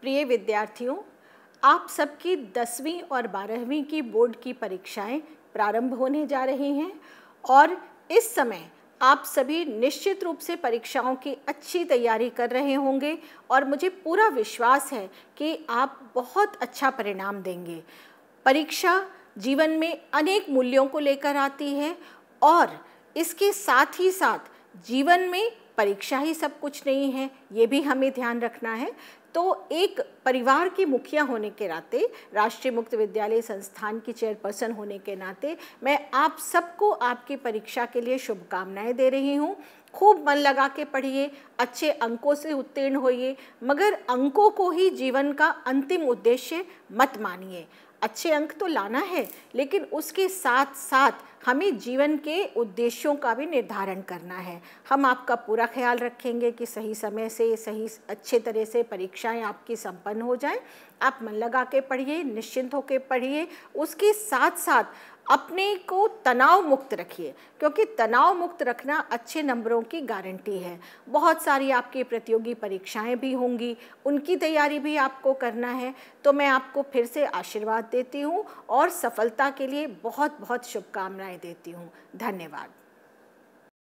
प्रिय विद्यार्थियों आप सबकी दसवीं और बारहवीं की बोर्ड की परीक्षाएं प्रारंभ होने जा रही हैं और इस समय आप सभी निश्चित रूप से परीक्षाओं की अच्छी तैयारी कर रहे होंगे और मुझे पूरा विश्वास है कि आप बहुत अच्छा परिणाम देंगे परीक्षा जीवन में अनेक मूल्यों को लेकर आती है और इसके साथ ही साथ जीवन में परीक्षा ही सब कुछ नहीं है ये भी हमें ध्यान रखना है तो एक परिवार की मुखिया होने के नाते राष्ट्रीय मुक्त विद्यालय संस्थान की चेयरपर्सन होने के नाते मैं आप सबको आपकी परीक्षा के लिए शुभकामनाएं दे रही हूँ खूब मन लगा के पढ़िए अच्छे अंकों से उत्तीर्ण होइए मगर अंकों को ही जीवन का अंतिम उद्देश्य मत मानिए अच्छे अंक तो लाना है लेकिन उसके साथ साथ हमें जीवन के उद्देश्यों का भी निर्धारण करना है हम आपका पूरा ख्याल रखेंगे कि सही समय से सही अच्छे तरह से परीक्षा परीक्षाएं आपकी संपन्न हो जाएं आप मन लगा के पढ़िए निश्चिंत होकर पढ़िए उसके साथ साथ अपने को तनाव मुक्त रखिए क्योंकि तनाव मुक्त रखना अच्छे नंबरों की गारंटी है बहुत सारी आपकी प्रतियोगी परीक्षाएं भी होंगी उनकी तैयारी भी आपको करना है तो मैं आपको फिर से आशीर्वाद देती हूँ और सफलता के लिए बहुत बहुत शुभकामनाएँ देती हूँ धन्यवाद